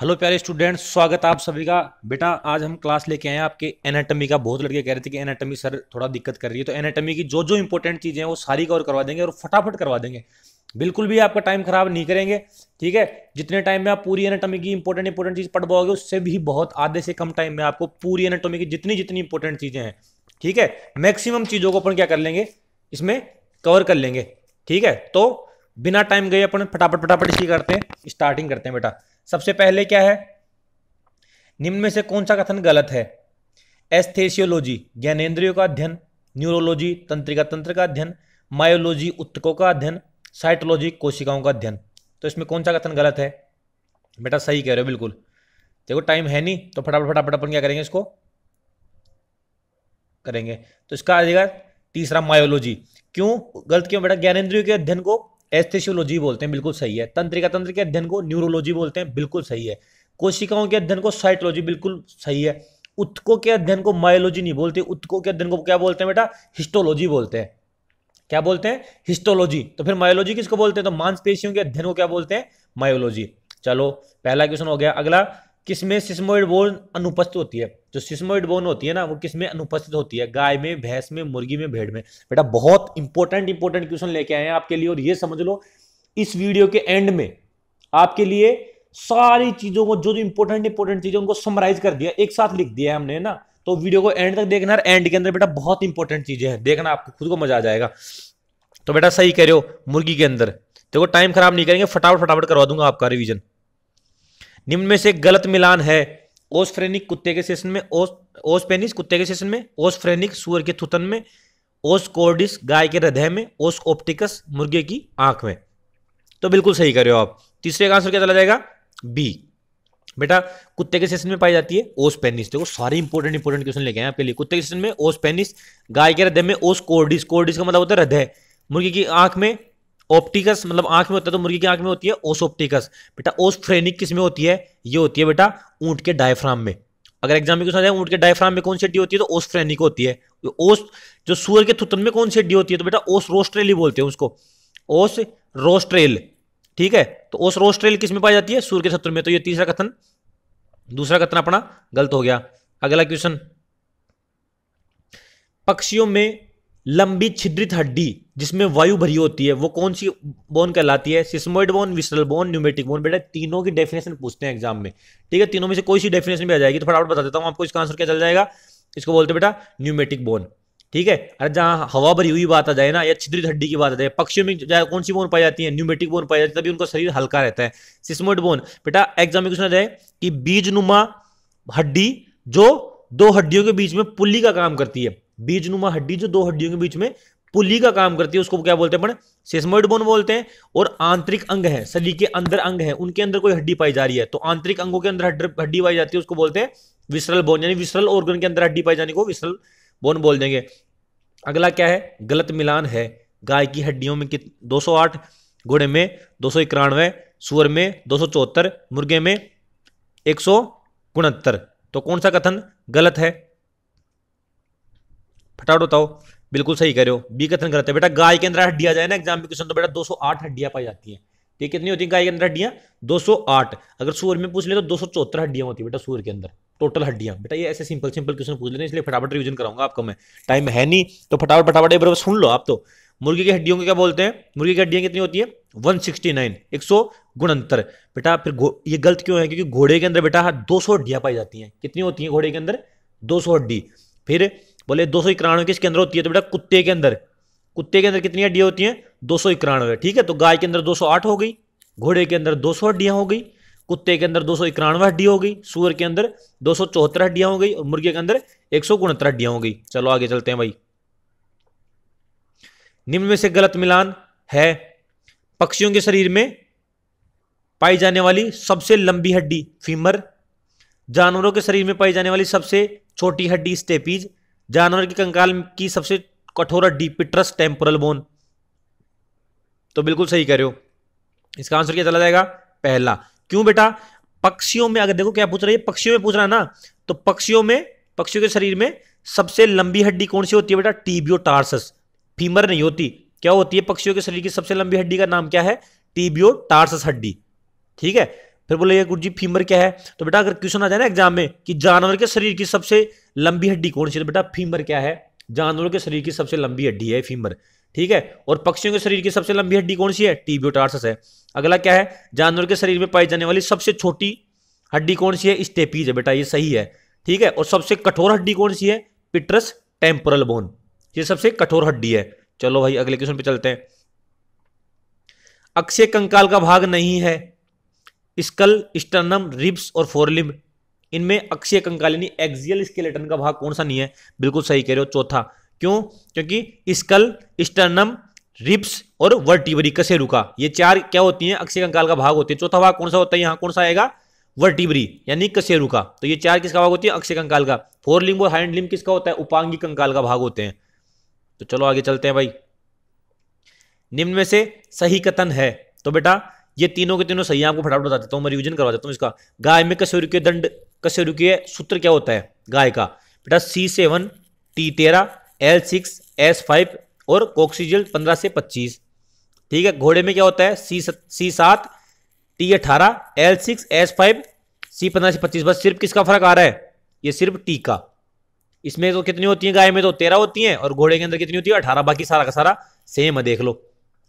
hello प्यारे students स्वागत आप सभी का बेटा आज हम क्लास लेके आए हैं आपके एनाटॉमी का बहुत लड़के कह रहे थे कि एनाटॉमी सर थोड़ा दिक्कत कर रही है तो एनाटॉमी की जो जो इंपॉर्टेंट चीज़ें हैं वो सारी कवर करवा देंगे और फटाफट करवा देंगे बिल्कुल भी आपका टाइम खराब नहीं करेंगे ठीक है जितने टाइम में आप पूरी एनाटॉमी की इंपॉर्टेंट इंपॉर्टेंट चीज़ पढ़ पाओगे उससे भी बहुत आधे से कम टाइम में आपको पूरी एनाटॉमी की जितनी जितनी इंपॉर्टेंट चीज़ें हैं ठीक है मैक्सिमम चीज़ों को अपन क्या कर लेंगे इसमें कवर कर लेंगे ठीक है तो बिना टाइम गए अपन फटाफट फटाफट इसी करते हैं स्टार्टिंग करते हैं बेटा सबसे पहले क्या है निम्न में से कौन सा कथन गलत है एस्थेसियोलॉजी ज्ञानेन्द्रियों का अध्ययन न्यूरोलॉजी तंत्रिका तंत्र का अध्ययन मायोलॉजी उत्तकों का अध्ययन साइटोलॉजी कोशिकाओं का अध्ययन तो इसमें कौन सा कथन गलत है बेटा सही कह रहे हो बिल्कुल देखो टाइम है नहीं तो फटाफट फटाफट अपन क्या करेंगे इसको करेंगे तो इसका आ जाएगा तीसरा मायोलॉजी क्यों गलत क्यों बेटा ज्ञानेन्द्रियों के अध्ययन को एस्थिशियोलॉजी बोलते हैं बिल्कुल सही है तंत्रिका तंत्र के अध्ययन को न्यूरोलॉजी बोलते हैं बिल्कुल सही है कोशिकाओं के अध्ययन को साइटोलॉजी बिल्कुल सही है उत्को के अध्ययन को मायोलॉजी नहीं बोलते उत्को के अध्ययन को क्या बोलते हैं बेटा हिस्टोलॉजी बोलते हैं क्या बोलते हैं हिस्टोलॉजी तो फिर मायोलॉजी किसको बोलते हैं तो मांसपेशियों के अध्ययन को क्या बोलते हैं मायोलॉजी चलो पहला क्वेश्चन हो गया अगला किसमें सिस्मोइड बोन अनुपस्थित होती है जो सिस्मोइड बोन होती है ना वो किसमें अनुपस्थित होती है गाय में भैंस में मुर्गी में भेड़ में बेटा बहुत इंपॉर्टेंट इंपॉर्टेंट क्वेश्चन लेके आए हैं आपके लिए और ये समझ लो इस वीडियो के एंड में आपके लिए सारी चीजों को जो जो इंपॉर्टेंट इंपॉर्टेंट चीजें उनको समराइज कर दिया एक साथ लिख दिया हमने ना तो वीडियो को एंड तक देखना है एंड के अंदर बेटा बहुत इंपॉर्टेंट चीजें हैं देखना आपको खुद को मजा आ जाएगा तो बेटा सही कह रहे हो मुर्गी के अंदर देखो टाइम खराब नहीं करेंगे फटाफट फटाफट करवा दूंगा आपका रिवीजन निम्न में से गलत मिलान है ओस्फ्रेनिक कुत्ते के सेशन में ओस्पेनिस कुत्ते के सेशन में ओस्फ्रेनिक सूअर के थुतन में ओस्कोर्डिस गाय के हृदय में ओस ऑप्टिकस मुर्गे की आंख में तो बिल्कुल सही कर रहे हो आप तीसरे का आंसर क्या चला जाएगा बी बेटा कुत्ते के सेशन में पाई जाती है ओस्पेनिस देखो सारे इंपॉर्टेंट इंपॉर्टेंट क्वेश्चन लेके आए आपके लिए कुत्ते के सेशन में ओस्पेनिस गाय के हृदय में ओस कोर्डिस कोर्डिस का मतलब होता है हृदय मुर्गी की आंख में ऑप्टिकस मतलब आंख में होता है तो मुर्गी की आंख में होती है ओस ऑप्टिकस बेटा ओस फ्रेनिक किस में होती है ये होती है बेटा ऊंट के डायफ्राम में अगर एग्जाम में क्वेश्चन आया ऊंट के डायफ्राम में कौन सी हड्डी होती है तो ओस फ्रेनिक होती है ओस तो जो सूअर के थुतन में कौन सी हड्डी होती है तो बेटा ओस रोस्ट्रेल ही बोलते हैं उसको ओस रोस्ट्रेल ठीक है तो ओस रोस्ट्रेल किस में पाई जाती है सूर्य के थुतन में तो ये तीसरा कथन दूसरा कथन अपना गलत हो गया अगला क्वेश्चन पक्षियों में लंबी छिद्रित हड्डी जिसमें वायु भरी होती है वो कौन सी बोन कहलाती है sesamoid bone visceral bone pneumatic bone बेटा तीनों की डेफिनेशन पूछते हैं एग्जाम में ठीक है तीनों में से कोई सी डेफिनेशन भी आ जाएगी तो फटाफट बता देता हूँ आपको इसका आंसर क्या चल जाएगा इसको बोलते बेटा न्यूमेटिक बोन ठीक है अरे जहाँ हवा भरी हुई बात आ जाए ना या छिद्रित हड्डी की बात आ जाए पक्षियों में जाए कौन सी बोन पाई जाती है न्यूमेटिक बोन पाई जाती है तभी उनका शरीर हल्का रहता है सिस्मोइड बोन बेटा एग्जाम में क्वेश्चन आ जाए कि बीज हड्डी जो दो हड्डियों के बीच में पुल्ली का काम करती है बीजनुमा हड्डी जो दो हड्डियों के बीच में पुली का काम करती है उसको क्या बोलते हैं अपन सेसमोइड बोन बोलते हैं और आंतरिक अंग है शरीर के अंदर अंग है उनके अंदर कोई हड्डी पाई जा रही है तो आंतरिक अंगों के अंदर हड्डी पाई जाती है उसको बोलते हैं विसरल बोन यानी विसरल ऑर्गन के अंदर हड्डी पाई जाने को विसरल बोन बोल देंगे अगला क्या है गलत मिलान है गाय की हड्डियों में कित दो सौ आठ घोड़े में दो सौ इक्यानवे सुअर में दो सौ चौहत्तर मुर्गे में एक सौ उनहत्तर तो कौन सा कथन गलत है फटाफट बताओ बिल्कुल सही कह रहे हो बी कथन करते बेटा गाय के अंदर हड्डियां जाए ना एग्जाम में क्वेश्चन तो बेटा 208 हड्डियां पाई जाती हैं ये कितनी होती है गाय के अंदर हड्डियां 208 अगर सूर में पूछ ले तो दो हड्डियां होती है बेटा सूर के अंदर टोटल हड्डियां बेटा ये ऐसे सिंपल सिंपल क्वेश्चन पूछ लेते हैं इसलिए फटाफट रिविजन कराऊंगा आपको मैं टाइम है नहीं तो फटाफट फटाफट एक बार सुन लो आप तो मुर्गी की हड्डियों को क्या बोलते हैं मुर्गी की हड्डियां कितनी होती है 169 100 गुणंतर बेटा फिर ये गलत क्यों है क्योंकि घोड़े के अंदर बेटा 200 हड्डियां पाई जाती हैं कितनी होती हैं घोड़े के अंदर 200 हड्डी फिर बोले दो सौ इक्यानवे किसके अंदर होती है तो बेटा कुत्ते के अंदर कुत्ते के अंदर कितनी हड्डियाँ होती हैं दो सौ इक्यानवे ठीक है तो गाय के अंदर दो सौ आठ हो गई घोड़े के अंदर दो सौ हड्डियाँ हो गई कुत्ते के अंदर दो सौ इक्यानवे हड्डी हो गई सूअर के अंदर दो सौ चौहत्तर हड्डियाँ हो गई और मुर्गे के अंदर एक सौ उनहत्तर हड्डियाँ हो गई चलो आगे चलते हैं भाई निम्न में से गलत मिलान है पक्षियों के शरीर में पाई जाने वाली सबसे लंबी हड्डी फीमर जानवरों के शरीर में पाई जाने वाली सबसे छोटी हड्डी स्टेपीज जानवर के कंकाल की सबसे कठोर हड्डी टेम्पोरल बोन तो बिल्कुल सही कह रहे हो इसका आंसर क्या चला जाएगा पहला क्यों बेटा पक्षियों में अगर देखो क्या पूछ रहा है पक्षियों में पूछ रहा है ना तो पक्षियों में पक्षियों के शरीर में सबसे लंबी हड्डी कौन सी होती है बेटा टीबियो टार्सस फीमर नहीं होती क्या होती है पक्षियों के शरीर की सबसे लंबी हड्डी का नाम क्या है टीबियो टार्सस हड्डी ठीक है फिर बोले गुरु जी फीमर क्या है तो बेटा अगर क्वेश्चन आ जाए ना एग्जाम में कि जानवर के शरीर की सबसे लंबी हड्डी कौन सी है तो बेटा फीमर क्या है जानवरों के शरीर की सबसे लंबी हड्डी है फीमर ठीक है और पक्षियों के शरीर की सबसे लंबी हड्डी कौन सी है टीबियोटार्सस है अगला क्या है जानवर के शरीर में पाई जाने वाली सबसे छोटी हड्डी कौन सी है स्टेपीज है बेटा ये सही है ठीक है और सबसे कठोर हड्डी कौन सी है पिट्रस टेम्पोरल बोन ये सबसे कठोर हड्डी है चलो भाई अगले क्वेश्चन पे चलते हैं अक्षय कंकाल का भाग नहीं है स्कल स्टर्नम रिब्स और फोरलिम इनमें अक्षय कंकालिनी एक्सियल स्केलेटन का भाग कौन सा नहीं है बिल्कुल सही कह रहे हो चौथा क्यों क्योंकि स्कल स्टर्नम रिप्स और वर्टिबरी कसे रुका ये चार क्या होती हैं अक्षय कंकाल का भाग होते हैं चौथा भाग कौन सा होता है यहाँ कौन सा आएगा वर्टिबरी यानी कसे रुका तो ये चार किसका भाग होती है अक्षय कंकाल का फोर लिम्ब और हैंड लिम्ब किसका होता है उपांगी कंकाल का भाग होते हैं तो चलो आगे चलते हैं भाई निम्न में से सही कथन है तो बेटा ये तीनों के तीनों सही आपको फटाफट बता देता हूँ मैं रिविजन करवा देता हूँ इसका गाय में कशोरी दंड कश्य सूत्र क्या होता है गाय का बेटा सी सेवन टी तेरह एल सिक्स एस फाइव और कोक्सीजल पंद्रह से पच्चीस ठीक है घोड़े में क्या होता है सी सी सात टी अठारह L six S five C पंद्रह से पच्चीस बस सिर्फ किसका फर्क आ रहा है ये सिर्फ टी का इसमें तो कितनी होती है गाय में तो तेरह होती है और घोड़े के अंदर कितनी होती है अठारह बाकी सारा का सारा सेम है देख लो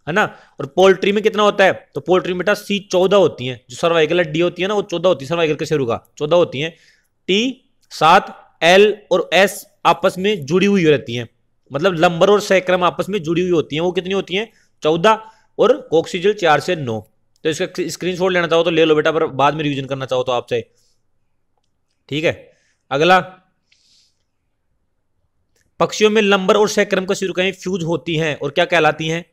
है ना और पोल्ट्री में कितना होता है तो पोल्ट्री में बेटा सी चौदह होती है जो सर्वाइकल डी होती है ना वो चौदह होती है सर्वाइकल के शुरू का चौदह होती है टी सात एल और एस आपस में जुड़ी हुई रहती है मतलब लंबर और सैक्रम आपस में जुड़ी हुई होती है वो कितनी होती है चौदह और कोक्सीजल चार से नौ तो इसका स्क्रीन लेना चाहो तो ले लो बेटा पर बाद में रिविजन करना चाहो तो आपसे ठीक है अगला पक्षियों में लंबर और सैक्रम का कहीं फ्यूज होती हैं और क्या कहलाती हैं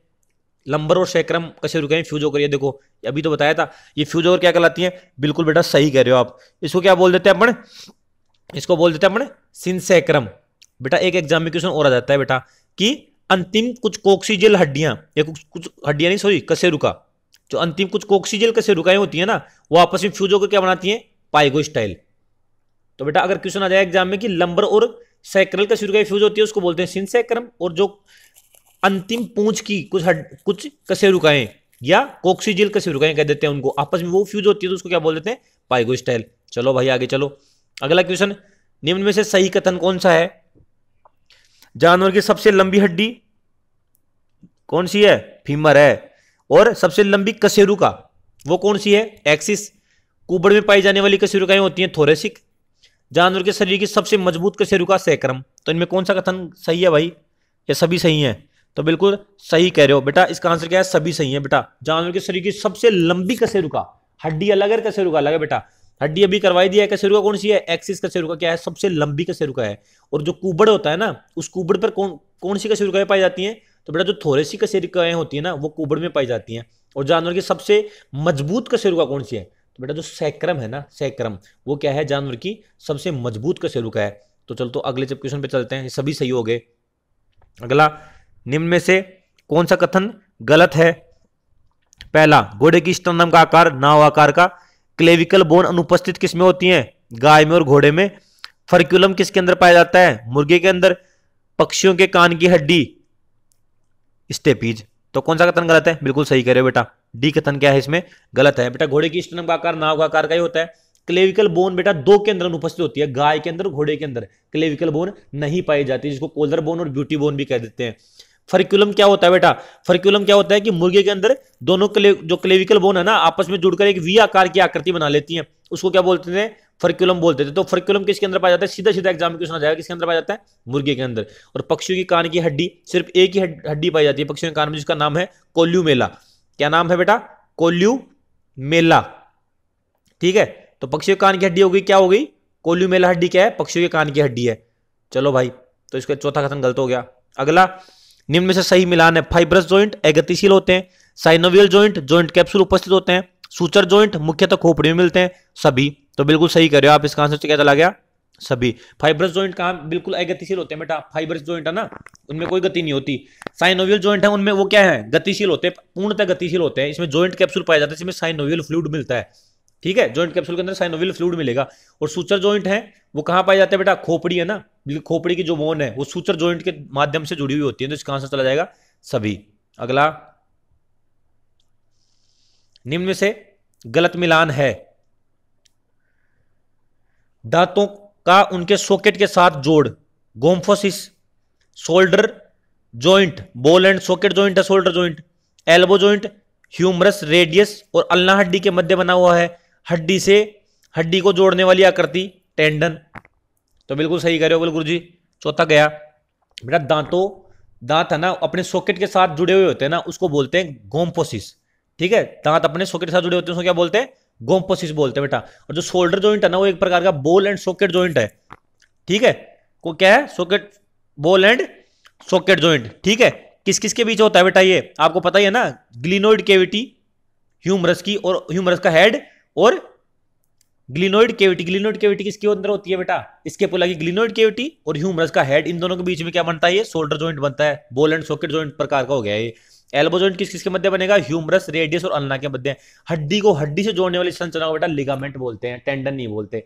लंबर और सैक्रम कशे रुके फ्यूज होकर ये देखो अभी तो बताया था ये फ्यूज होकर क्या कहलाती है बिल्कुल बेटा सही कह रहे हो आप इसको क्या बोल देते हैं अपने इसको बोल देते हैं अपने सिंसैक्रम बेटा एक एग्जाम में क्वेश्चन और आ जाता है बेटा कि अंतिम कुछ कोक्सीजल हड्डियां या कुछ कुछ हड्डियां नहीं सॉरी कसे रुका जो अंतिम कुछ कोक्सीजल कसे रुकाएं होती है ना वो आपस में फ्यूज होकर क्या बनाती है पाइगो स्टाइल तो बेटा अगर क्वेश्चन आ जाए एग्जाम में कि लंबर और सैक्रल का शुरू फ्यूज होती है उसको बोलते हैं सिंसैक्रम और जो अंतिम पूंछ की कुछ हड कुछ कसे रुकाएं या कोक्सीजिल कसे रुकाएं कह देते हैं उनको आपस में वो फ्यूज होती है तो उसको क्या बोल देते हैं पाइगोस्टाइल चलो भाई आगे चलो अगला क्वेश्चन निम्न में से सही कथन कौन सा है जानवर की सबसे लंबी हड्डी कौन सी है फीमर है और सबसे लंबी कसेरुका वो कौन सी है एक्सिस कुबड़ में पाई जाने वाली कसेरुकाएं होती हैं थोरेसिक जानवर के शरीर की सबसे मजबूत कसेरुका सैक्रम तो इनमें कौन सा कथन सही है भाई ये सभी सही है तो बिल्कुल सही कह रहे हो बेटा इसका आंसर क्या है सभी सही है बेटा जानवर के शरीर की सबसे लंबी कैसे रुका हड्डी अलग है कैसे रुका अलग है बेटा हड्डी अभी करवाई दिया है कैसे रुका कौन सी है एक्सिस कैसे रुका क्या है सबसे लंबी कैसे रुका है और जो कुबड़ होता है ना उस कुबड़ पर कौन कौन सी कैसे रुकाएं पाई जाती हैं तो बेटा जो थोड़े सी कैसे रुकाएं होती है ना वो कुबड़ में पाई जाती हैं और जानवर की सबसे मजबूत कैसे रुका कौन सी है तो बेटा जो सैक्रम है ना सैक्रम वो क्या है जानवर की सबसे मजबूत कैसे रुका है तो चल तो अगले जब क्वेश्चन पे चलते हैं सभी सही हो गए अगला निम्न में से कौन सा कथन गलत है पहला घोड़े की स्तनम का आकार नाव आकार का क्लेविकल बोन अनुपस्थित किसमें होती है गाय में और घोड़े में फर्क्यूलम किसके अंदर पाया जाता है मुर्गे के अंदर पक्षियों के कान की हड्डी स्टेपीज तो कौन सा कथन गलत है बिल्कुल सही करे बेटा डी कथन क्या है इसमें गलत है बेटा घोड़े की स्टनम का आकार नाव का आकार का ही होता है क्लेविकल बोन बेटा दो के अंदर अनुपस्थित होती है गाय के अंदर घोड़े के अंदर क्लेविकल बोन नहीं पाई जाती जिसको कोलर बोन और ब्यूटी बोन भी कह देते हैं फरिकुलम क्या होता है बेटा फरिकुलम क्या होता है कि मुर्गे के अंदर दोनों क्ले, जो क्लेविकल बोन है ना आपस में जुड़कर एक वी आकार की आकृति बना लेती है उसको क्या बोलते थे फरिकुलम बोलते थे तो फरिकुलम किसके अंदर पाया जाता है सीधा सीधा एग्जाम क्वेश्चन आ जाएगा किसके अंदर पाया जाता है मुर्गे के अंदर और पक्षियों की कान की हड्डी सिर्फ एक ही हड्डी पाई जाती है पक्षियों के कान में जिसका नाम है कोल्यू मेला क्या नाम है बेटा कोल्यू मेला ठीक है तो पक्षियों के कान की हड्डी हो गई क्या हो गई कोल्यू मेला हड्डी क्या है पक्षियों के कान की हड्डी है चलो भाई तो इसका चौथा कथन गलत हो गया अगला निम्न में से सही मिलान है फाइब्रस ज्वाइंट एगतिशील होते हैं साइनोवियल ज्वाइंट ज्वाइंट कैप्सूल उपस्थित होते हैं सूचर ज्वाइंट मुख्यतः खोपड़ी में मिलते हैं सभी तो बिल्कुल सही कर रहे हो आप इसका आंसर क्या चला गया सभी फाइब्रस ज्वाइंट कहा बिल्कुल अगतिशील होते हैं बेटा फाइब्रस ज्वाइंट है ना उनमें कोई गति नहीं होती साइनोवियल ज्वाइंट है उनमें वो क्या है गतिशील होते हैं पूर्णतः गतिशील होते हैं इसमें ज्वाइंट कैप्सूल पाया जाता है इसमें साइनोवियल फ्लूड मिलता है ठीक है जॉइंट कैप्सूल के अंदर साइनोवियल फ्लूड मिलेगा और सूचर जॉइंट है वो कहाँ पाए जाते हैं बेटा खोपड़ी है ना खोपड़ी की जो मोन है वो सूचर जॉइंट के माध्यम से जुड़ी हुई होती है तो इसका आंसर चला जाएगा सभी अगला निम्न में से गलत मिलान है दांतों का उनके सॉकेट के साथ जोड़ gomphosis shoulder joint ball and socket joint है shoulder joint elbow joint humerus radius और अल्लाह हड्डी के मध्य बना हुआ है हड्डी से हड्डी को जोड़ने वाली आकृति टेंडन तो बिल्कुल सही कह रहे हो बिल्कुल जी चौथा गया बेटा दांतों दांत है ना अपने सॉकेट के साथ जुड़े हुए होते हैं ना उसको बोलते हैं गोम्पोसिस ठीक है दांत अपने सॉकेट के साथ जुड़े होते हैं उसको क्या बोलते हैं गोम्पोसिस बोलते हैं बेटा और जो शोल्डर जॉइंट है ना वो एक प्रकार का बोल एंड सॉकेट जॉइंट है ठीक है को क्या है सॉकेट बोल एंड सॉकेट जॉइंट ठीक है किस किस के बीच होता है बेटा ये आपको पता ही है ना ग्लिनोइड केविटी ह्यूमरस की और ह्यूमरस का हेड और ग्लिनोइड केविटी ग्लिनोइड केविटी किसके अंदर होती है बेटा इसके पुला की ग्लिनोइड केविटी और ह्यूमरस का हेड इन दोनों के बीच में क्या बनता है ये शोल्डर जॉइंट बनता है बोल एंड सॉकेट जॉइंट प्रकार का हो गया ये एल्बो जॉइंट किस किसके मध्य बनेगा ह्यूमरस रेडियस और अलना के मध्य हड्डी को हड्डी से जोड़ने वाली संरचना को बेटा लिगामेंट बोलते हैं टेंडन नहीं बोलते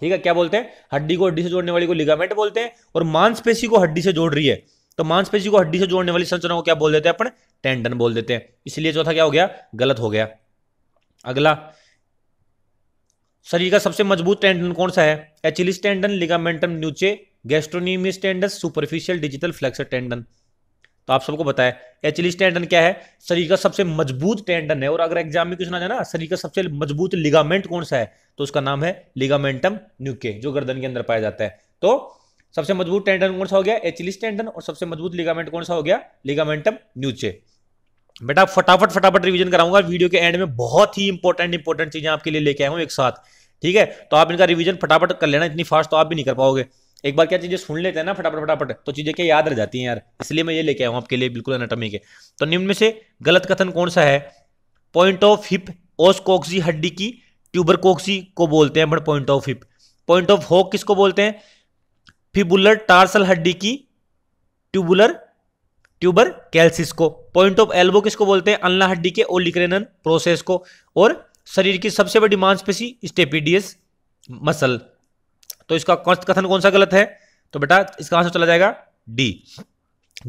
ठीक है क्या बोलते हैं हड्डी को हड्डी से जोड़ने वाली को लिगामेंट बोलते हैं और मांसपेशी को हड्डी से जोड़ रही है तो मांसपेशी को हड्डी से जोड़ने वाली संरचना को क्या बोल देते हैं अपन टेंडन बोल देते हैं इसलिए चौथा क्या हो गया गलत हो गया अगला शरीर का सबसे मजबूत टेंडन कौन सा है Achilles tendon ligamentum nuchae gastrocnemius tendon superficial digital flexor tendon तो आप सबको बताया एचिलिस टेंडन क्या है शरीर का सबसे मजबूत टेंडन है और अगर एग्जाम में क्वेश्चन आ जाए ना शरीर का सबसे मजबूत लिगामेंट कौन सा है तो उसका नाम है लिगामेंटम न्यूके जो गर्दन के अंदर पाया जाता है तो सबसे मजबूत टेंडन कौन सा हो गया एचिलिस टेंडन और सबसे मजबूत लिगामेंट कौन सा हो गया लिगामेंटम न्यूचे बेटा फटाफट फटाफट रिवीजन कराऊंगा वीडियो के एंड में बहुत ही इंपॉर्टेंट इंपॉर्टेंट चीजें आपके लिए लेके आया हूं एक साथ ठीक है तो आप इनका रिवीजन फटाफट कर लेना इतनी फास्ट तो आप भी नहीं कर पाओगे एक बार क्या चीज़ें सुन लेते हैं ना फटाफट फटाफट तो चीज़ें क्या याद रह जाती हैं यार इसलिए मैं ये लेके आया हूं आपके लिए बिल्कुल एनाटॉमी के तो निम्न में से गलत कथन कौन सा है पॉइंट ऑफ हिप ओसकोक्सी हड्डी की ट्यूबर कोक्सी को बोलते हैं but point of hip point of hock किसको बोलते हैं फिबुलर टार्सल हड्डी की ट्यूबुलर ट्यूबर कैल्सिस को पॉइंट ऑफ एल्बो किसको बोलते हैं अल्ला हड्डी के ओलिक्रेनन प्रोसेस को और शरीर की सबसे बड़ी मांसपेशी स्टेपीडियस मसल तो इसका कथन कौन सा गलत है तो बेटा इसका आंसर चला जाएगा डी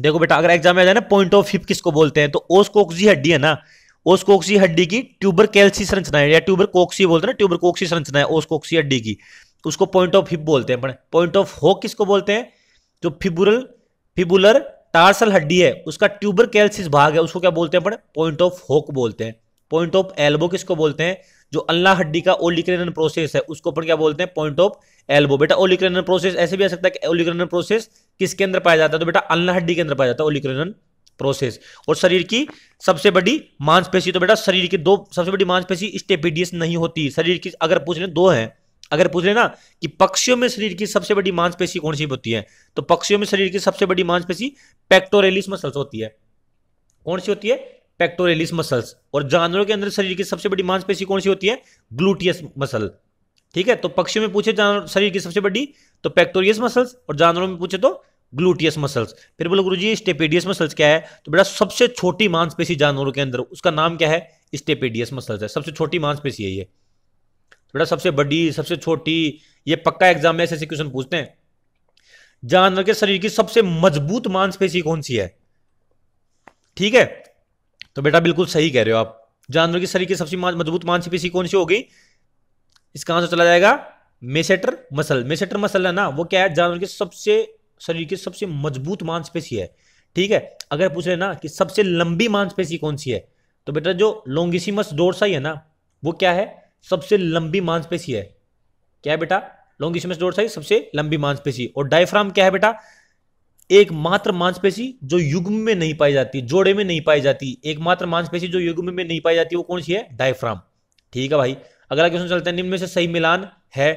देखो बेटा अगर एग्जाम में आ जाए ना पॉइंट ऑफ हिप किसको बोलते हैं तो ओसकोक्सी हड्डी है ना ओसकोक्सी हड्डी की ट्यूबर कैल्सी संरचना है या ट्यूबर कोक्सी बोलते हैं ना ट्यूबर कोक्सी संरचना है ओसकोक्सी हड्डी की उसको पॉइंट ऑफ हिप बोलते हैं पॉइंट ऑफ हो किसको बोलते हैं जो फिबुरल फिबुलर टार्सल हड्डी है उसका ट्यूबर कैल्सिस भाग है उसको क्या बोलते हैं पॉइंट ऑफ होक बोलते हैं पॉइंट ऑफ एल्बो किसको बोलते हैं जो अल्लाह हड्डी का ओलिक्रेनन प्रोसेस है उसको अपन क्या बोलते हैं पॉइंट ऑफ एल्बो बेटा ओलिक्रेनन प्रोसेस ऐसे भी आ सकता है कि ओलिक्रेनन प्रोसेस किसके अंदर पाया जाता है तो बेटा अल्लाह हड्डी के अंदर पाया जाता है ओलिक्रेनन प्रोसेस और शरीर की सबसे बड़ी मांसपेशी तो बेटा शरीर की दो सबसे बड़ी मांसपेशी स्टेपिडियस नहीं होती शरीर की अगर पूछ लें दो है अगर पूछ लेना कि पक्षियों में शरीर की सबसे बड़ी मांसपेशी कौन सी होती है तो पक्षियों में शरीर की सबसे बड़ी मांसपेशी पेक्टोरेलिस मसल्स होती है कौन सी होती है पेक्टोरेलिस मसल्स और जानवरों के अंदर शरीर की सबसे बड़ी मांसपेशी कौन सी होती है ग्लूटियस मसल ठीक है तो पक्षियों में पूछे जानवर शरीर की सबसे बड़ी तो पेक्टोरियस मसल्स और जानवरों में पूछे तो ग्लूटियस मसल्स फिर बोलो गुरु जी स्टेपेडियस मसल्स क्या है तो बेटा सबसे छोटी मांसपेशी जानवरों के अंदर उसका नाम क्या है स्टेपेडियस मसल्स है सबसे छोटी मांसपेशी है ये तो बेटा सबसे बड़ी सबसे छोटी ये पक्का एग्जाम में ऐसे ऐसे क्वेश्चन पूछते हैं जानवर के शरीर की सबसे मजबूत मांसपेशी कौन सी है ठीक है तो बेटा बिल्कुल सही कह रहे हो आप जानवर की शरीर की सबसे मजबूत मांसपेशी कौन सी होगी इसका आंसर चला जाएगा मेसेटर मसल मेसेटर मसल है ना वो क्या है जानवर की सबसे शरीर की सबसे मजबूत मांसपेशी है ठीक है अगर पूछ रहे ना कि सबसे लंबी मांसपेशी कौन सी है तो बेटा जो लोंगिसिमस डोरसा है ना वो क्या है सबसे लंबी मांसपेशी है क्या है बेटा लोंगिसिमस डोरसा सबसे लंबी मांसपेशी और डायफ्राम क्या है बेटा एकमात्र मांसपेशी जो युग्म में नहीं पाई जाती जोड़े में नहीं पाई जाती एकमात्र मांसपेशी जो युग्म में नहीं पाई जाती वो कौन सी है डायफ्राम ठीक है भाई अगला क्वेश्चन चलता है निम्न में से सही मिलान है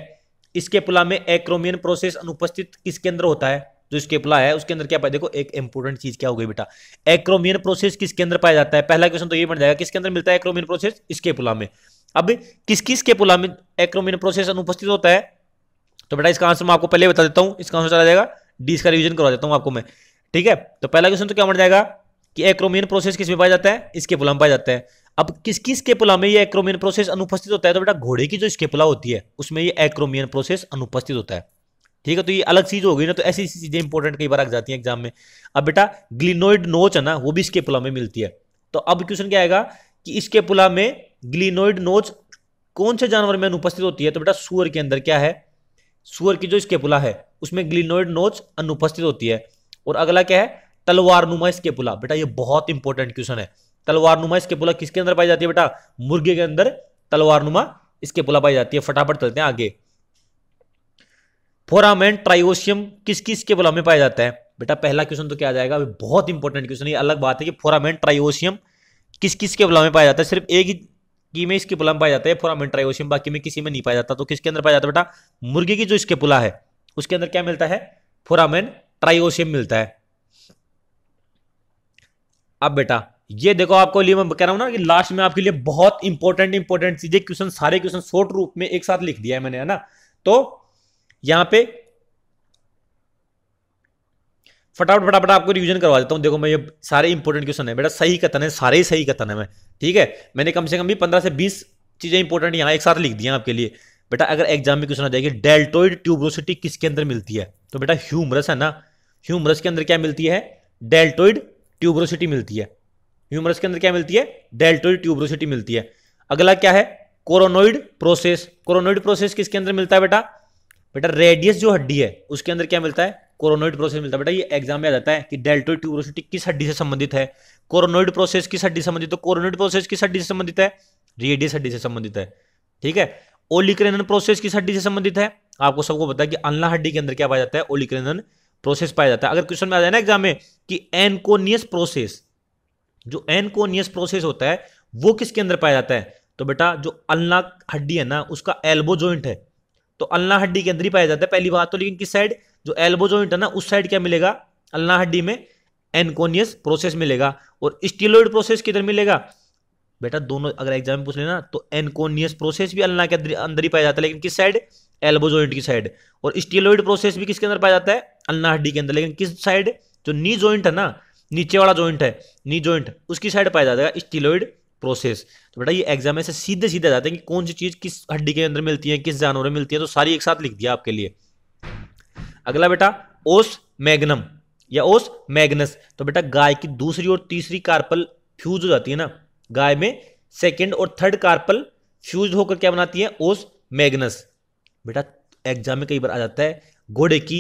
इसके पुला में एक्रोमियन प्रोसेस अनुपस्थित किसके अंदर होता है जो इसके पुला है उसके अंदर क्या पाया देखो एक इंपॉर्टेंट चीज क्या हो गई बेटा एक्रोमियन प्रोसेस किसके अंदर पाया जाता है पहला क्वेश्चन तो ये बन जाएगा किसके अंदर मिलता है एक्रोमियन प्रोसेस इसके पुला में अब किस किस के पुला में एक्रोमियन प्रोसेस अनुपस्थित होता है तो बेटा इसका आंसर मैं आपको पहले बता देता हूं इसका आंसर चला जाएगा डी इसका रिविजन करवा देता हूँ आपको मैं ठीक है तो पहला क्वेश्चन तो क्या बन जाएगा कि एक्रोमियन प्रोसेस किस में पाया जाता है स्केपुला में पाया जाता है अब किस किस केपुला में ये एक्रोमियन प्रोसेस अनुपस्थित होता है तो बेटा घोड़े की जो स्केपुला होती है उसमें ये एक्रोमियन प्रोसेस अनुपस्थित होता है ठीक है तो ये अलग चीज हो गई ना तो ऐसी चीजें इंपॉर्टेंट कई बार आ जाती हैं एग्जाम में अब बेटा ग्लिनोइड नोच है ना वो भी स्केपुला में मिलती है तो अब क्वेश्चन क्या आएगा कि इसके पुला में ग्लिनोइड नोच कौन से जानवर में अनुपस्थित होती है तो बेटा सुअर के अंदर क्या है सुअर की जो स्केपुला है उसमें ग्लिनोइड नोच अनुपस्थित होती है और अगला क्या है तलवारनुमा स्केपुला बेटा ये बहुत इंपॉर्टेंट क्वेश्चन है तलवारनुमा स्केपुला किसके अंदर पाई जाती है बेटा मुर्गे के अंदर तलवार इसके स्केपुला पाई जाती है फटाफट चलते हैं आगे फोरामेन ट्राइओशियम किस किस के में पाया जाता है बेटा पहला क्वेश्चन तो क्या आ जाएगा बहुत इंपॉर्टेंट क्वेश्चन ये अलग बात है कि फोरामेन ट्राइओशियम किस किस के बुला में पाया जाता है सिर्फ एक ही की में इसके बुला में पाया जाता है फोरामेन ट्राइओशियम बाकी में किसी में नहीं पाया जाता तो किसके अंदर पाया जाता है बेटा मुर्गी की जो इसके पुला है उसके अंदर क्या मिलता है फोरामेन ट्राइओसियम मिलता है अब बेटा ये देखो आपको लिए मैं कह रहा हूं ना कि लास्ट में आपके लिए बहुत इंपॉर्टेंट इंपॉर्टेंट चीजें क्वेश्चन सारे क्वेश्चन शॉर्ट रूप में एक साथ लिख दिया है मैंने है ना तो यहाँ पे फटाफट फटाफट आपको रिवीजन करवा देता हूं देखो मैं ये सारे इंपॉर्टेंट क्वेश्चन है बेटा सही कथन है सारे ही सही कथन है मैं ठीक है मैंने कम से कम भी पंद्रह से बीस चीजें इंपॉर्टेंट यहाँ एक साथ लिख दिया आपके लिए बेटा अगर एग्जाम में क्वेश्चन आ जाएगी डेल्टोइड ट्यूबरोसिटी किसके अंदर मिलती है तो बेटा ह्यूमरस है ना ह्यूमरस के अंदर क्या मिलती है डेल्टोइड ट्यूबरोसिटी मिलती है ह्यूमरस के अंदर क्या मिलती है डेल्टोइड ट्यूबरोसिटी मिलती है अगला क्या है कोरोनोइड प्रोसेस कोरोनोइड प्रोसेस किसके अंदर मिलता है बेटा बेटा रेडियस जो हड्डी है उसके अंदर क्या मिलता है कोरोनोइड प्रोसेस मिलता है बेटा ये एग्जाम में आ जाता है कि डेल्टोइड ट्यूबरोसिटी किस हड्डी से संबंधित है कोरोनोइड प्रोसेस तो किस हड्डी से संबंधित है कोरोनोइड प्रोसेस किस हड्डी से संबंधित है रेडियस हड्डी से संबंधित है ठीक है ओलिक्रेनन प्रोसेस किस हड्डी से संबंधित है आपको सबको पता है कि अल्ला हड्डी के अंदर क्या पाया जाता है ओलिक्रेनन प्रोसेस पाया जाता है अगर क्वेश्चन में आ जाए ना एग्जाम में कि एनकोनियस प्रोसेस जो एनकोनियस प्रोसेस होता है वो किसके अंदर पाया जाता है तो बेटा जो अल्ला हड्डी है ना उसका एल्बो ज्वाइंट है तो अल्ला हड्डी के अंदर ही पाया जाता है पहली बात तो लेकिन किस साइड जो एल्बो ज्वाइंट है ना उस साइड क्या मिलेगा अल्ला हड्डी में एनकोनियस प्रोसेस मिलेगा और स्टीलोइड प्रोसेस किधर मिलेगा बेटा दोनों अगर एग्जाम में पूछ लेना तो एनकोनियस प्रोसेस भी अलना के अंदर ही पाया जाता है लेकिन किस साइड एल्बो जॉइंट की साइड और स्टीलोइड प्रोसेस भी किसके अंदर पाया जाता है अल्लाह हड्डी के अंदर लेकिन किस साइड जो नी जॉइंट है ना नीचे वाला जॉइंट है नी जॉइंट उसकी साइड पाया जाता है स्टीलोइड प्रोसेस तो बेटा ये एग्जाम ऐसे सीधे सीधे जाते हैं कि कौन सी चीज़ किस हड्डी के अंदर मिलती है किस जानवर में मिलती है तो सारी एक साथ लिख दिया आपके लिए अगला बेटा ओस मैग्नम या ओस मैग्नस तो बेटा गाय की दूसरी और तीसरी कार्पल फ्यूज हो जाती है ना गाय में सेकेंड और थर्ड कार्पल फ्यूज होकर क्या बनाती है ओस मैग्नस बेटा एग्जाम में कई बार आ जाता है घोड़े की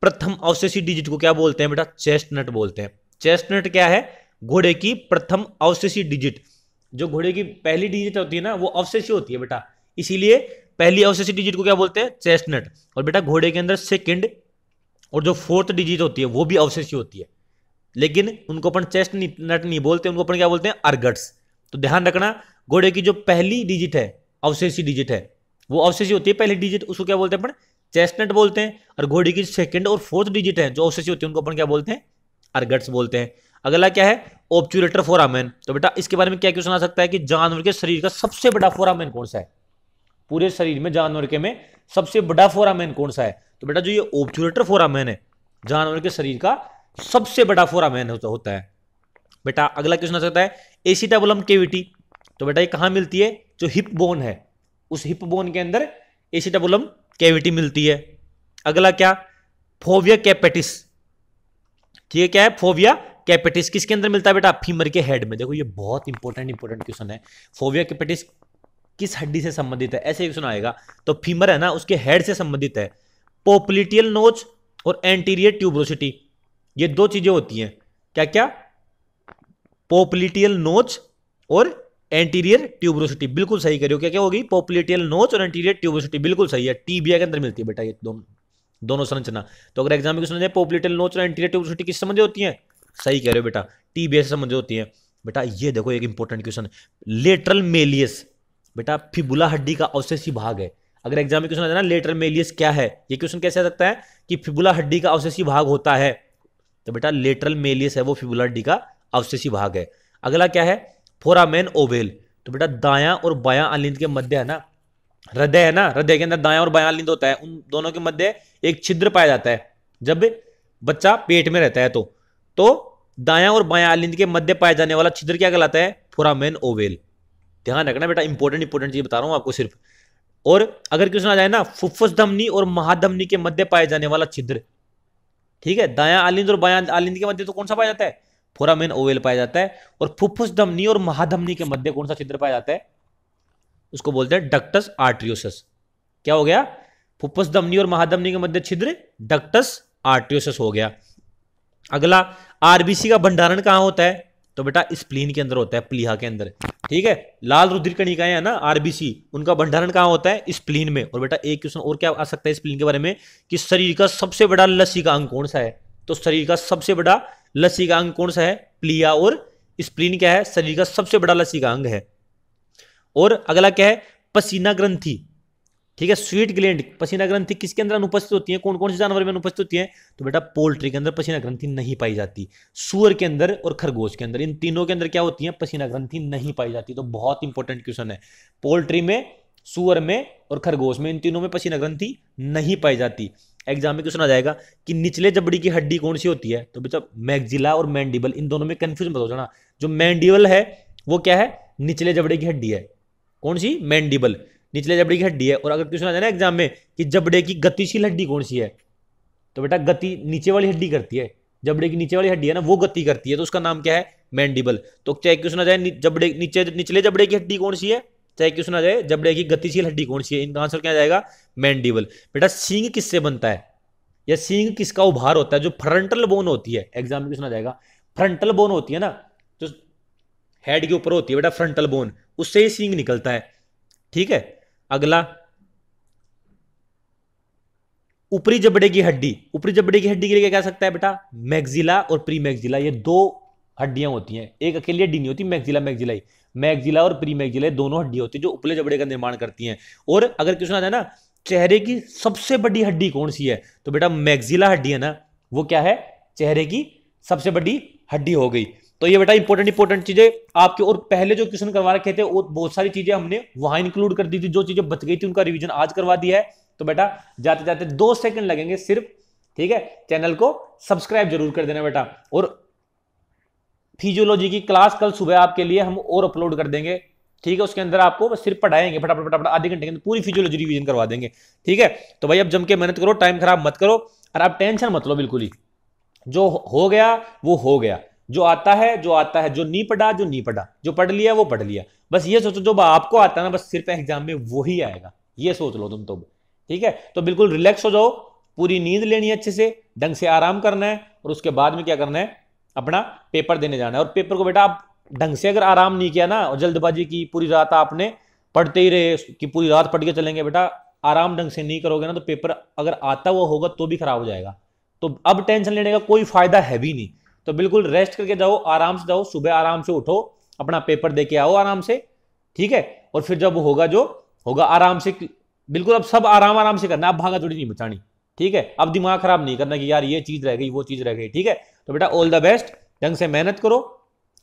प्रथम अवशेषी डिजिट को क्या बोलते हैं बेटा चेस्टनट बोलते हैं चेस्टनट क्या है घोड़े की प्रथम अवशेषी डिजिट जो घोड़े की पहली डिजिट होती है ना वो अवशेषी होती है बेटा इसीलिए पहली अवशेषी डिजिट को क्या बोलते हैं चेस्टनट और बेटा घोड़े के अंदर सेकेंड और जो फोर्थ डिजिट होती है वो भी अवशेषी होती है लेकिन उनको अपन चेस्ट नट नहीं बोलते उनको अपन क्या बोलते हैं अर्गट्स तो ध्यान रखना घोड़े की जो पहली डिजिट है अवशेषी डिजिट है वो अवशेषी होती है पहली डिजिट उसको क्या बोलते हैं अपन चेस्टनट बोलते हैं और घोड़े की सेकंड और फोर्थ डिजिट है जो अवशेषी होती है उनको अपन क्या बोलते हैं अर्गट्स बोलते हैं अगला क्या है ओपचुरेटर फोरामैन तो बेटा इसके बारे में क्या क्वेश्चन आ सकता है कि जानवर के शरीर का सबसे बड़ा फोरामैन कौन सा है पूरे शरीर में जानवर के में सबसे बड़ा फोरामैन कौन सा है तो बेटा जो ये ओप्चुरेटर फोरामैन है जानवर के शरीर का सबसे बड़ा फोरामैन होता है बेटा अगला क्वेश्चन आ सकता है एसीटाबुलम केविटी तो बेटा ये कहाँ मिलती है जो हिप बोन है उस हिप बोन के अंदर एसीटाबुलम केविटी मिलती है अगला क्या फोविया कैपेटिस ठीक है क्या है फोविया कैपेटिस किसके अंदर मिलता है बेटा फीमर के हेड में देखो ये बहुत इंपॉर्टेंट इंपॉर्टेंट क्वेश्चन है फोविया कैपेटिस किस हड्डी से संबंधित है ऐसे क्वेश्चन आएगा तो फीमर है ना उसके हेड से संबंधित है पोपलिटियल नोच और एंटीरियर ट्यूब्रोसिटी ये दो चीजें होती हैं क्या क्या पोपलिटियल नोच और एंटीरियर ट्यूबरोसिटी बिल्कुल सही करियो क्या क्या होगी पोपलिटियल नोच और एंटीरियर ट्यूबरोसिटी बिल्कुल सही है टीबिया के अंदर मिलती है बेटा ये दोनों दोनों संरचना तो अगर एग्जाम में क्वेश्चन पोपलिटियल नोच और एंटीरियर ट्यूबरोसिटी किस समझ होती है सही कह रहे हो बेटा टीबिया से समझ होती है बेटा ये देखो एक इंपॉर्टेंट क्वेश्चन लेटरल मेलियस बेटा फिबुला हड्डी का अवशेषी भाग है अगर एग्जाम में क्वेश्चन आता है ना लेटरल मेलियस क्या है ये क्वेश्चन कैसे आ सकता है कि फिबुला हड्डी का अवशेषी भाग होता है तो बेटा लेटरल मेलियस है वो फिबुला हड्डी का अवशेषी भाग है अगला क्या है फोरामेन ओवेल तो बेटा दाया और बाया आलिंद के मध्य है ना हृदय है ना हृदय के अंदर दाया और बाया आलिंद होता है उन दोनों के मध्य एक छिद्र पाया जाता है जब बच्चा पेट में रहता है तो तो दाया और बाया आलिंद के मध्य पाया जाने वाला छिद्र क्या कहलाता है फोरामेन ओवेल ध्यान रखना बेटा इंपॉर्टेंट इंपॉर्टेंट चीज बता रहा हूँ आपको सिर्फ और अगर क्वेश्चन आ जाए ना फुफ्फुस धमनी और महाधमनी के मध्य पाए जाने वाला छिद्र ठीक है दाया आलिंद और बाया आलिंद के मध्य तो कौन सा पाया जाता है फोरामेन ओवेल पाया जाता है और फुफ्फुस धमनी और महाधमनी के मध्य कौन सा छिद्र पाया जाता है उसको बोलते हैं डक्टस आर्ट्रियोसस क्या हो गया फुफ्फुस धमनी और महाधमनी के मध्य छिद्र डक्टस आर्ट्रियोसस हो गया अगला आरबीसी का भंडारण कहां होता है तो बेटा स्प्लीन के अंदर होता है प्लीहा के अंदर ठीक है लाल रुधिर कणिकाएं है ना आरबीसी उनका भंडारण कहां होता है स्प्लीन में और बेटा एक क्वेश्चन और क्या आ सकता है स्प्लीन के बारे में कि शरीर का सबसे बड़ा लसी का अंग कौन सा है तो शरीर का सबसे बड़ा लस्सी का अंग कौन सा है प्लिया और स्प्लीन क्या है शरीर का सबसे बड़ा लसी का अंग है और अगला क्या है पसीना ग्रंथी ठीक है स्वीट ग्लैंड पसीना ग्रंथी किसके अंदर अनुपस्थित होती है कौन कौन से जानवर में अनुपस्थित होती है तो बेटा पोल्ट्री के अंदर पसीना ग्रंथि नहीं पाई जाती सुअर के अंदर और खरगोश के अंदर इन तीनों के अंदर क्या होती है पसीना ग्रंथि नहीं पाई जाती तो बहुत इंपॉर्टेंट क्वेश्चन है पोल्ट्री में सुअर में और खरगोश में इन तीनों में पसीना ग्रंथि नहीं पाई जाती एग्जाम में क्वेश्चन आ जाएगा कि निचले जबड़ी की हड्डी कौन सी होती है तो बेटा मैगजिला और मैंडिबल इन दोनों में कंफ्यूजन बताओ ना जाना जो मैंडिबल है वो क्या है निचले जबड़े की हड्डी है कौन सी मैंडिबल निचले जबड़े की हड्डी है और अगर क्वेश्चन आ जाए ना एग्जाम में कि जबड़े की गतिशील हड्डी कौन सी है तो बेटा गति नीचे वाली हड्डी करती है जबड़े की नीचे वाली हड्डी है ना वो गति करती है तो उसका नाम क्या है मैंडिबल तो चाहे क्वेश्चन आ जाए जबड़े नीचे निचले जबड़े की हड्डी कौन सी है चाहे क्वेश्चन आ जाए जबड़े की गतिशील हड्डी कौन सी है इनका आंसर क्या जाएगा मैंडिबल बेटा सींग किससे बनता है या सींग किसका उभार होता है जो फ्रंटल बोन होती है एग्जाम में क्वेश्चन आ जाएगा फ्रंटल बोन होती है ना जो हेड के ऊपर होती है बेटा फ्रंटल बोन उससे ही सींग निकलता है ठीक है अगला ऊपरी जबड़े की हड्डी ऊपरी जबड़े की हड्डी के लिए क्या कह सकता है बेटा मैगजिला और प्री मैगजिला ये दो हड्डियां होती हैं एक अकेली हड्डी नहीं होती मैगजिला मैगजिला ही मैगजिला और प्री मैगजिला दोनों हड्डी होती है जो उपले जबड़े का निर्माण करती हैं और अगर क्वेश्चन आ जाए ना चेहरे की सबसे बड़ी हड्डी कौन सी है तो बेटा मैगजिला हड्डी है ना वो क्या है चेहरे की सबसे बड़ी हड्डी हो गई तो ये बेटा इंपॉर्टेंट इंपॉर्टेंट चीजें आपके और पहले जो क्वेश्चन करवा रखे थे वो बहुत सारी चीजें हमने वहां इंक्लूड कर दी थी जो चीजें बच गई थी उनका रिवीजन आज करवा दिया है तो बेटा जाते जाते दो सेकंड लगेंगे सिर्फ ठीक है चैनल को सब्सक्राइब जरूर कर देना बेटा और फिजियोलॉजी की क्लास कल सुबह आपके लिए हम और अपलोड कर देंगे ठीक है उसके अंदर आपको बस सिर्फ पढ़ाएंगे फटाफट फटाफट आधे घंटे के अंदर पूरी फिजियोलॉजी रिवीजन करवा देंगे ठीक है तो भाई अब जम के मेहनत करो टाइम खराब मत करो और आप टेंशन मत लो बिल्कुल ही जो हो गया वो हो गया जो आता है जो आता है जो नहीं पढ़ा जो नहीं पढ़ा जो पढ़ लिया वो पढ़ लिया बस ये सोचो जो आपको आता है ना बस सिर्फ एग्जाम में वो ही आएगा ये सोच लो तुम तो ठीक है तो बिल्कुल रिलैक्स हो जाओ पूरी नींद लेनी है अच्छे से ढंग से आराम करना है और उसके बाद में क्या करना है अपना पेपर देने जाना है और पेपर को बेटा आप ढंग से अगर आराम नहीं किया ना और जल्दबाजी की पूरी रात आपने पढ़ते ही रहे कि पूरी रात पढ़ के चलेंगे बेटा आराम ढंग से नहीं करोगे ना तो पेपर अगर आता हुआ होगा तो भी खराब हो जाएगा तो अब टेंशन लेने का कोई फायदा है भी नहीं तो बिल्कुल रेस्ट करके जाओ आराम से जाओ सुबह आराम से उठो अपना पेपर दे के आओ आराम से ठीक है और फिर जब होगा जो होगा आराम से बिल्कुल अब सब आराम आराम से करना अब भागा थोड़ी नहीं बचानी ठीक है अब दिमाग खराब नहीं करना कि यार ये चीज रह गई वो चीज रह गई ठीक है तो बेटा ऑल द बेस्ट ढंग से मेहनत करो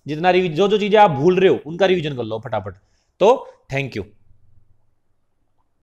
जितना रिविजन जो जो चीज़ें आप भूल रहे हो उनका रिवीजन कर लो फटाफट तो थैंक यू